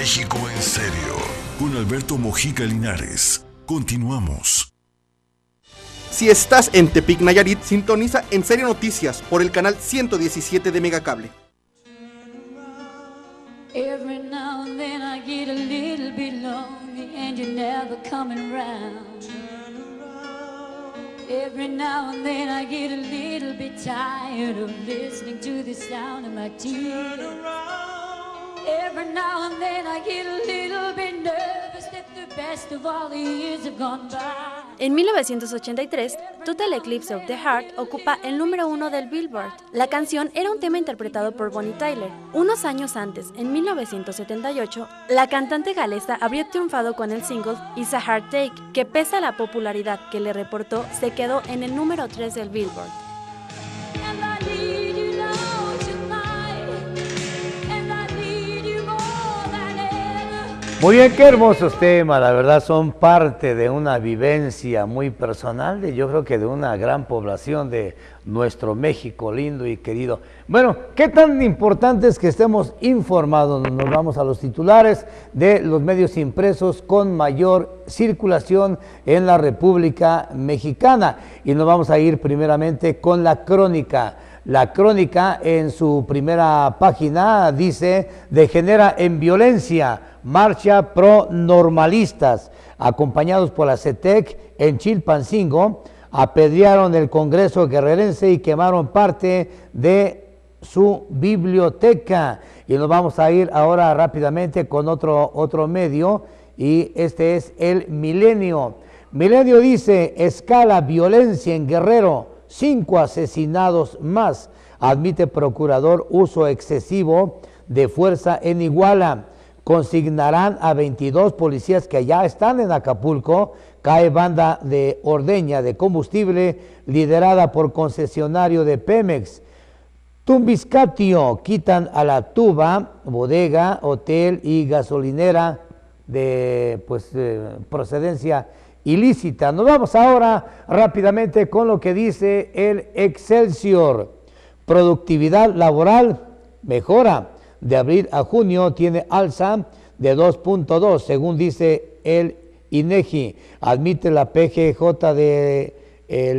México en serio, con Alberto Mojica Linares. Continuamos. Si estás en Tepic Nayarit, sintoniza en Serio Noticias por el canal 117 de Megacable. Every now and then I get a little bit lonely and you're never coming around. Every now and then I get a little bit tired of listening to the sound of my tears. En 1983, Total Eclipse of the Heart ocupa el número uno del Billboard. La canción era un tema interpretado por Bonnie Tyler. Unos años antes, en 1978, la cantante galesa habría triunfado con el single It's a Take, que pese a la popularidad que le reportó, se quedó en el número 3 del Billboard. Muy bien, qué hermosos temas, la verdad son parte de una vivencia muy personal, de, yo creo que de una gran población de nuestro México lindo y querido. Bueno, qué tan importante es que estemos informados, nos vamos a los titulares de los medios impresos con mayor circulación en la República Mexicana y nos vamos a ir primeramente con la crónica la crónica en su primera página dice, degenera en violencia, marcha pro normalistas, acompañados por la CETEC e en Chilpancingo, apedrearon el Congreso guerrerense y quemaron parte de su biblioteca. Y nos vamos a ir ahora rápidamente con otro, otro medio y este es el Milenio. Milenio dice, escala violencia en Guerrero cinco asesinados más, admite procurador uso excesivo de fuerza en Iguala. Consignarán a 22 policías que ya están en Acapulco. Cae banda de ordeña de combustible liderada por concesionario de Pemex. Tumbiscatio quitan a la tuba, bodega, hotel y gasolinera de pues, eh, procedencia ilícita. Nos vamos ahora rápidamente con lo que dice el Excelsior. Productividad laboral mejora. De abril a junio tiene alza de 2.2, según dice el INEGI. Admite la PGJ del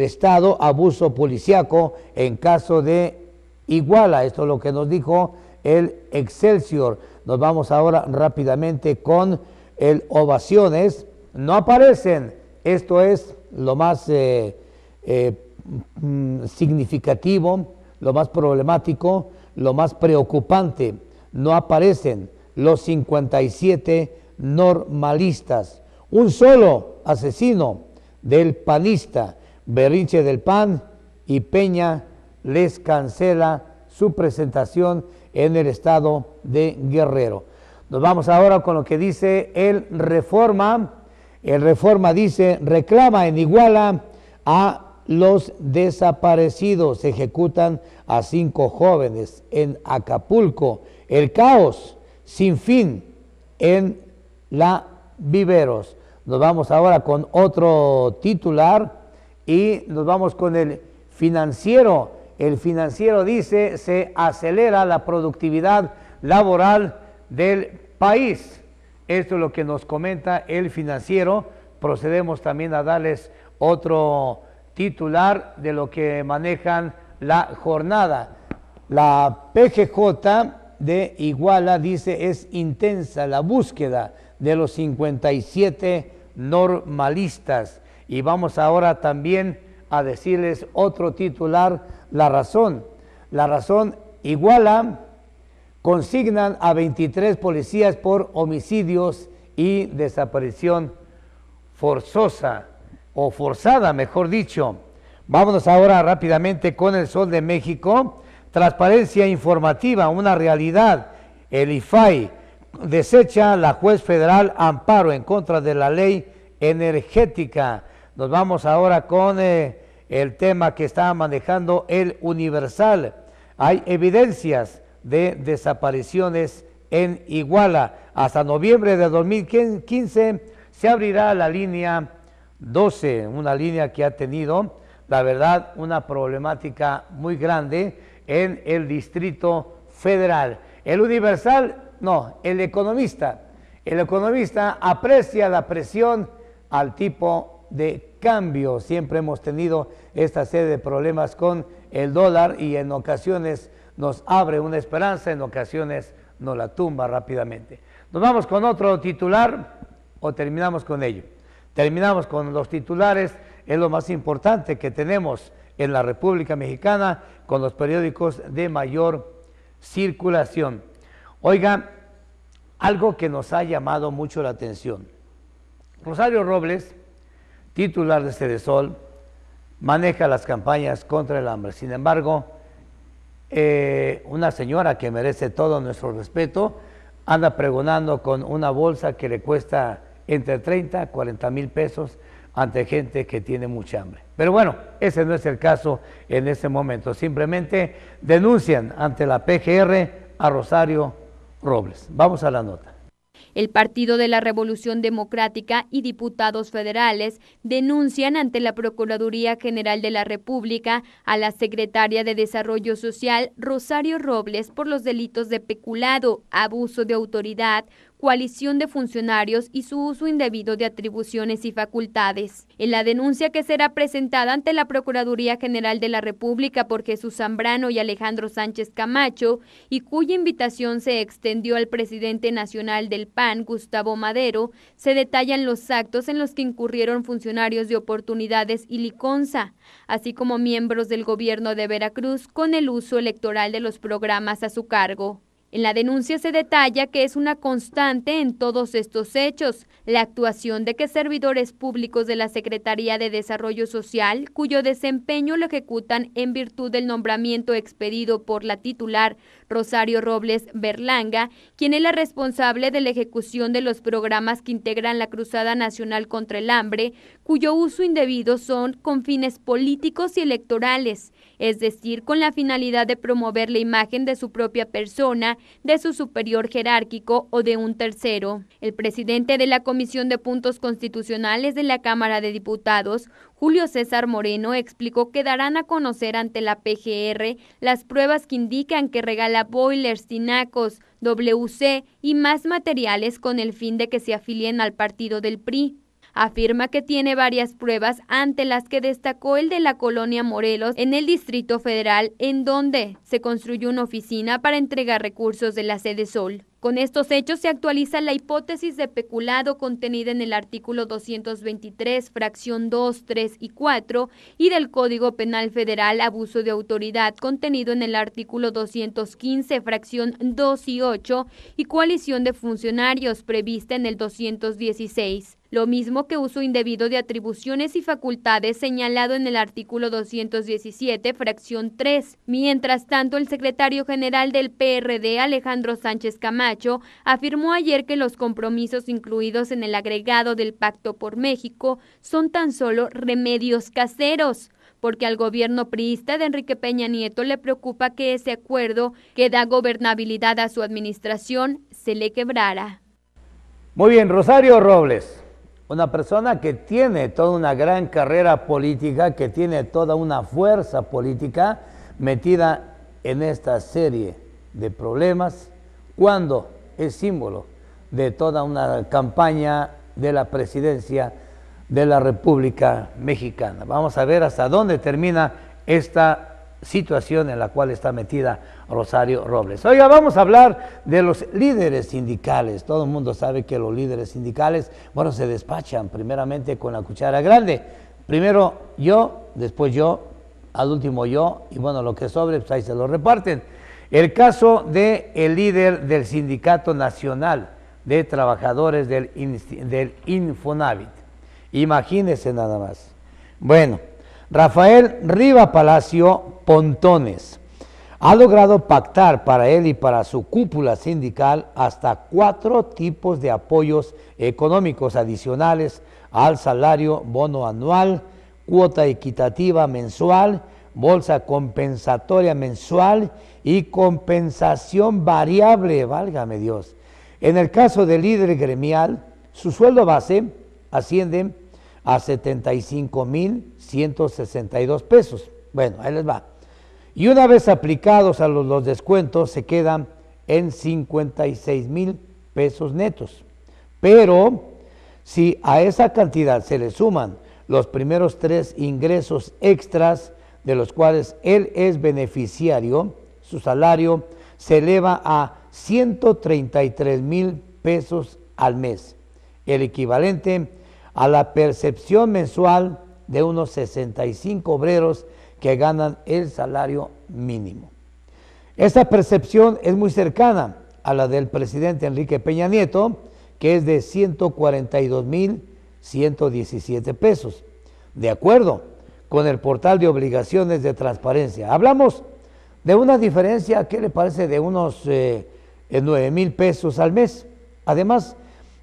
Estado abuso policiaco en caso de Iguala. Esto es lo que nos dijo el Excelsior. Nos vamos ahora rápidamente con el Ovaciones no aparecen. Esto es lo más eh, eh, mm, significativo, lo más problemático, lo más preocupante. No aparecen los 57 normalistas. Un solo asesino del panista, Berrinche del PAN y Peña les cancela su presentación en el estado de Guerrero. Nos vamos ahora con lo que dice el Reforma el Reforma dice, reclama en Iguala a los desaparecidos. Ejecutan a cinco jóvenes en Acapulco. El caos sin fin en la Viveros. Nos vamos ahora con otro titular y nos vamos con el financiero. El financiero dice se acelera la productividad laboral del país. Esto es lo que nos comenta el financiero. Procedemos también a darles otro titular de lo que manejan la jornada. La PGJ de Iguala dice es intensa la búsqueda de los 57 normalistas. Y vamos ahora también a decirles otro titular, la razón. La razón Iguala Consignan a 23 policías por homicidios y desaparición forzosa o forzada, mejor dicho. Vámonos ahora rápidamente con el Sol de México. Transparencia informativa, una realidad. El IFAI desecha la juez federal amparo en contra de la ley energética. Nos vamos ahora con eh, el tema que está manejando el Universal. Hay evidencias de desapariciones en Iguala. Hasta noviembre de 2015 se abrirá la línea 12, una línea que ha tenido, la verdad, una problemática muy grande en el Distrito Federal. El Universal, no, el economista. El economista aprecia la presión al tipo de cambio. Siempre hemos tenido esta serie de problemas con el dólar y en ocasiones nos abre una esperanza, en ocasiones nos la tumba rápidamente. Nos vamos con otro titular o terminamos con ello. Terminamos con los titulares, es lo más importante que tenemos en la República Mexicana con los periódicos de mayor circulación. Oiga, algo que nos ha llamado mucho la atención. Rosario Robles, titular de Cedesol, maneja las campañas contra el hambre. Sin embargo, eh, una señora que merece todo nuestro respeto anda pregonando con una bolsa que le cuesta entre 30 a 40 mil pesos ante gente que tiene mucha hambre. Pero bueno, ese no es el caso en este momento. Simplemente denuncian ante la PGR a Rosario Robles. Vamos a la nota. El Partido de la Revolución Democrática y diputados federales denuncian ante la Procuraduría General de la República a la secretaria de Desarrollo Social, Rosario Robles, por los delitos de peculado, abuso de autoridad, coalición de funcionarios y su uso indebido de atribuciones y facultades. En la denuncia que será presentada ante la Procuraduría General de la República por Jesús Zambrano y Alejandro Sánchez Camacho, y cuya invitación se extendió al presidente nacional del PAN, Gustavo Madero, se detallan los actos en los que incurrieron funcionarios de oportunidades y Liconza, así como miembros del gobierno de Veracruz con el uso electoral de los programas a su cargo. En la denuncia se detalla que es una constante en todos estos hechos la actuación de que servidores públicos de la Secretaría de Desarrollo Social, cuyo desempeño lo ejecutan en virtud del nombramiento expedido por la titular Rosario Robles Berlanga, quien es la responsable de la ejecución de los programas que integran la Cruzada Nacional contra el Hambre, cuyo uso indebido son con fines políticos y electorales es decir, con la finalidad de promover la imagen de su propia persona, de su superior jerárquico o de un tercero. El presidente de la Comisión de Puntos Constitucionales de la Cámara de Diputados, Julio César Moreno explicó que darán a conocer ante la PGR las pruebas que indican que regala boilers, tinacos, WC y más materiales con el fin de que se afilien al partido del PRI. Afirma que tiene varias pruebas ante las que destacó el de la colonia Morelos en el Distrito Federal, en donde se construyó una oficina para entregar recursos de la sede Sol. Con estos hechos se actualiza la hipótesis de peculado contenida en el artículo 223, fracción 2, 3 y 4 y del Código Penal Federal Abuso de Autoridad contenido en el artículo 215, fracción 2 y 8 y coalición de funcionarios prevista en el 216 lo mismo que uso indebido de atribuciones y facultades señalado en el artículo 217, fracción 3. Mientras tanto, el secretario general del PRD, Alejandro Sánchez Camacho, afirmó ayer que los compromisos incluidos en el agregado del Pacto por México son tan solo remedios caseros porque al gobierno priista de Enrique Peña Nieto le preocupa que ese acuerdo que da gobernabilidad a su administración se le quebrara. Muy bien, Rosario Robles. Una persona que tiene toda una gran carrera política, que tiene toda una fuerza política metida en esta serie de problemas, cuando es símbolo de toda una campaña de la presidencia de la República Mexicana. Vamos a ver hasta dónde termina esta situación en la cual está metida Rosario Robles. Oiga, vamos a hablar de los líderes sindicales. Todo el mundo sabe que los líderes sindicales, bueno, se despachan primeramente con la cuchara grande. Primero yo, después yo, al último yo, y bueno, lo que sobre, pues ahí se lo reparten. El caso de el líder del Sindicato Nacional de Trabajadores del, del Infonavit. Imagínense nada más. Bueno, Rafael Riva Palacio Pontones ha logrado pactar para él y para su cúpula sindical hasta cuatro tipos de apoyos económicos adicionales al salario bono anual, cuota equitativa mensual, bolsa compensatoria mensual y compensación variable, válgame Dios. En el caso del líder gremial, su sueldo base asciende a 75.162 pesos. Bueno, ahí les va. Y una vez aplicados a los, los descuentos, se quedan en 56 mil pesos netos. Pero si a esa cantidad se le suman los primeros tres ingresos extras de los cuales él es beneficiario, su salario se eleva a 133 mil pesos al mes, el equivalente a la percepción mensual de unos 65 obreros que ganan el salario mínimo. Esta percepción es muy cercana a la del presidente Enrique Peña Nieto, que es de 142.117 pesos, de acuerdo con el portal de obligaciones de transparencia. Hablamos de una diferencia, ¿qué le parece?, de unos eh, 9 eh, mil pesos al mes, además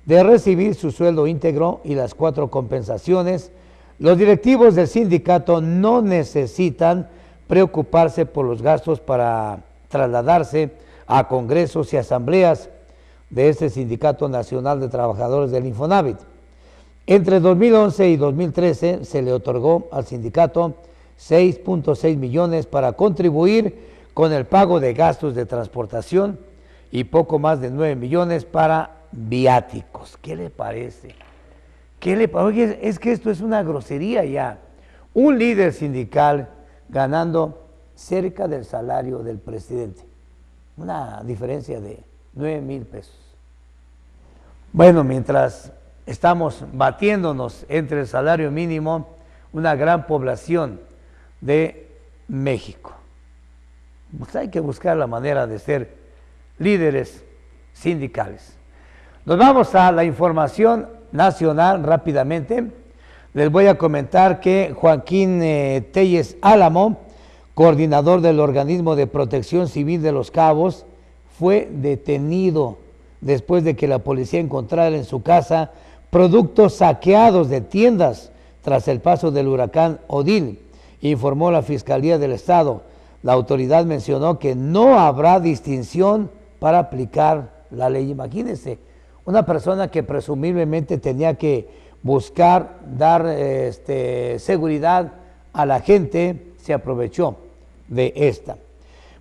de recibir su sueldo íntegro y las cuatro compensaciones los directivos del sindicato no necesitan preocuparse por los gastos para trasladarse a congresos y asambleas de este Sindicato Nacional de Trabajadores del Infonavit. Entre 2011 y 2013 se le otorgó al sindicato 6.6 millones para contribuir con el pago de gastos de transportación y poco más de 9 millones para viáticos. ¿Qué le parece? ¿Qué le es que esto es una grosería ya. Un líder sindical ganando cerca del salario del presidente. Una diferencia de 9 mil pesos. Bueno, mientras estamos batiéndonos entre el salario mínimo, una gran población de México. Pues hay que buscar la manera de ser líderes sindicales. Nos vamos a la información nacional rápidamente. Les voy a comentar que Joaquín eh, Telles Álamo, coordinador del organismo de protección civil de Los Cabos, fue detenido después de que la policía encontrara en su casa productos saqueados de tiendas tras el paso del huracán Odil informó la Fiscalía del Estado. La autoridad mencionó que no habrá distinción para aplicar la ley. Imagínense, una persona que presumiblemente tenía que buscar dar eh, este, seguridad a la gente, se aprovechó de esta.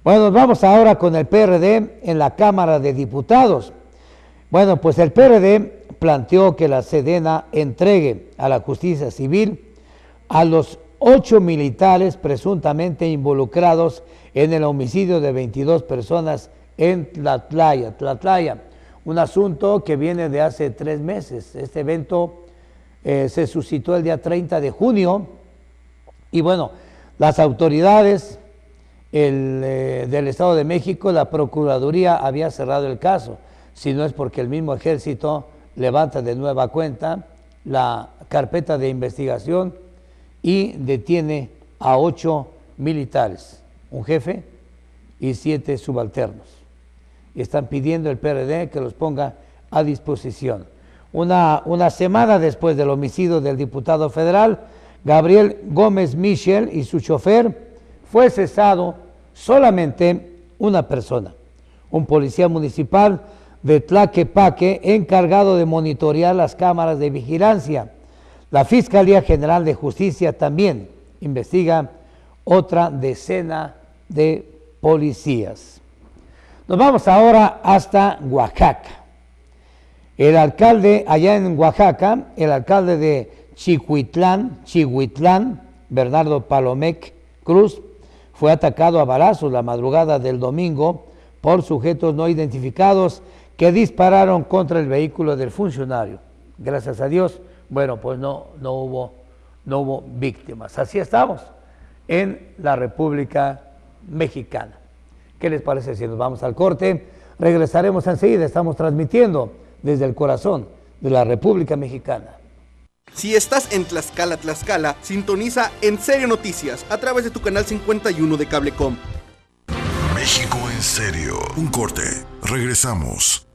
Bueno, vamos ahora con el PRD en la Cámara de Diputados. Bueno, pues el PRD planteó que la Sedena entregue a la justicia civil a los ocho militares presuntamente involucrados en el homicidio de 22 personas en Tlatlaya. Tlatlaya un asunto que viene de hace tres meses. Este evento eh, se suscitó el día 30 de junio y bueno, las autoridades eh, del Estado de México, la Procuraduría había cerrado el caso, si no es porque el mismo ejército levanta de nueva cuenta la carpeta de investigación y detiene a ocho militares, un jefe y siete subalternos y están pidiendo el PRD que los ponga a disposición. Una, una semana después del homicidio del diputado federal, Gabriel Gómez Michel y su chofer fue cesado solamente una persona, un policía municipal de Tlaquepaque encargado de monitorear las cámaras de vigilancia. La Fiscalía General de Justicia también investiga otra decena de policías. Nos vamos ahora hasta Oaxaca. El alcalde allá en Oaxaca, el alcalde de Chihuitlán, Chihuitlán, Bernardo Palomec Cruz, fue atacado a balazos la madrugada del domingo por sujetos no identificados que dispararon contra el vehículo del funcionario. Gracias a Dios, bueno, pues no, no, hubo, no hubo víctimas. Así estamos en la República Mexicana. ¿Qué les parece si nos vamos al corte? Regresaremos enseguida, estamos transmitiendo desde el corazón de la República Mexicana. Si estás en Tlaxcala, Tlaxcala, sintoniza En Serio Noticias a través de tu canal 51 de Cablecom. México en serio. Un corte. Regresamos.